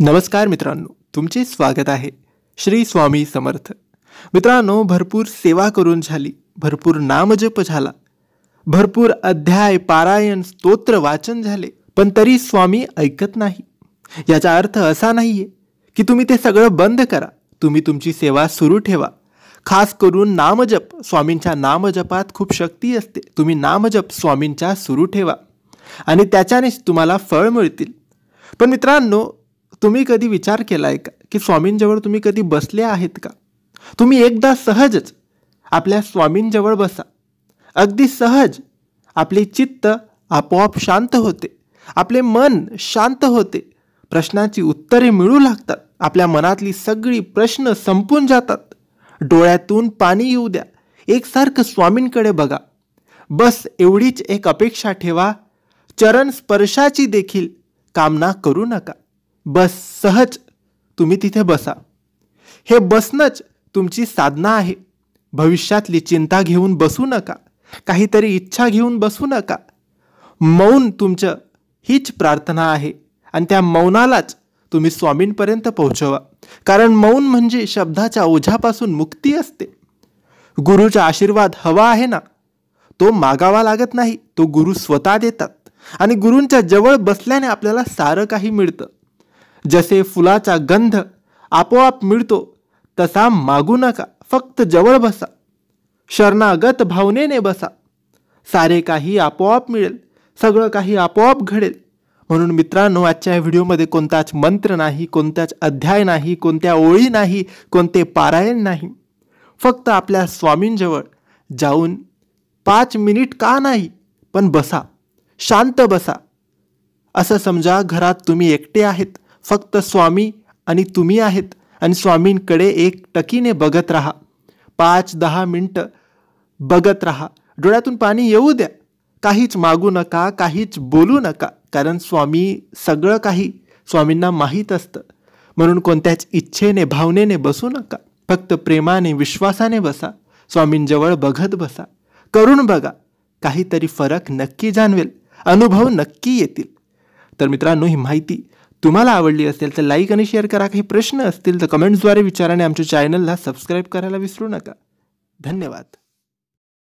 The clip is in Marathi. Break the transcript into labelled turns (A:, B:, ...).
A: नमस्कार मित्रांनो तुमचे स्वागत आहे श्री स्वामी समर्थ मित्रांनो भरपूर सेवा करून झाली भरपूर नामजप झाला भरपूर अध्याय पारायण स्तोत्र वाचन झाले पण तरी स्वामी ऐकत नाही याचा अर्थ असा नाही आहे की तुम्ही ते सगळं बंद करा तुम्ही तुमची सेवा सुरू ठेवा खास करून नामजप स्वामींच्या नामजपात खूप शक्ती असते तुम्ही नामजप स्वामींच्या सुरू ठेवा आणि त्याच्यानेच तुम्हाला फळ मिळतील पण मित्रांनो तुम्ही कधी विचार केला आहे का की स्वामींजवळ तुम्ही कधी बसले आहेत का तुम्ही एकदा सहजच आपल्या स्वामींजवळ बसा अगदी सहज आपले चित्त आपोआप शांत होते आपले मन शांत होते प्रश्नाची उत्तरे मिळू लागतात आपल्या मनातली सगळी प्रश्न संपून जातात डोळ्यातून पाणी येऊ द्या एकसारखं स्वामींकडे बघा बस एवढीच एक अपेक्षा ठेवा चरण स्पर्शाची देखील कामना करू नका बस सहज तुम्ही तिथे बसा हे बसणंच तुमची साधना आहे भविष्यातली चिंता घेऊन बसू नका काहीतरी इच्छा घेऊन बसू नका मौन तुमचं हीच प्रार्थना आहे आणि त्या मौनालाच तुम्ही स्वामींपर्यंत पोहोचवा कारण मौन म्हणजे शब्दाच्या ओझ्यापासून मुक्ती असते गुरुचा आशीर्वाद हवा आहे ना तो मागावा लागत नाही तो गुरु स्वतः देतात आणि गुरूंच्या जवळ बसल्याने आपल्याला सारं काही मिळतं जसे फुलाचा गंध आपोआप मिळतो तसा मागू नका फक्त जवळ बसा शरणागत भावनेने बसा सारे काही आपोआप मिळेल सगळं काही आपोआप घडेल म्हणून मित्रांनो आजच्या व्हिडिओमध्ये कोणताच मंत्र नाही कोणताच अध्याय नाही कोणत्या ओळी नाही कोणते पारायण नाही फक्त आपल्या स्वामींजवळ जाऊन पाच मिनिट का नाही पण बसा शांत बसा असं समजा घरात तुम्ही एकटे आहेत फक्त स्वामी आणि तुम्ही आहेत आणि स्वामींकडे एक टकीने बघत राहा पाच दहा मिनटं बघत राहा डोळ्यातून पाणी येऊ द्या काहीच मागू नका काहीच बोलू नका कारण स्वामी सगळं काही स्वामींना माहीत असतं म्हणून कोणत्याच इच्छेने भावनेने बसू नका फक्त प्रेमाने विश्वासाने बसा स्वामींजवळ बघत बसा करून बघा काहीतरी फरक नक्की जाणवेल अनुभव नक्की येतील तर मित्रांनो ही माहिती तुम्हाला आवडली असेल तर लाईक आणि शेअर करा काही प्रश्न असतील तर कमेंट्सद्वारे विचाराने आमच्या चॅनलला सबस्क्राईब करायला विसरू नका धन्यवाद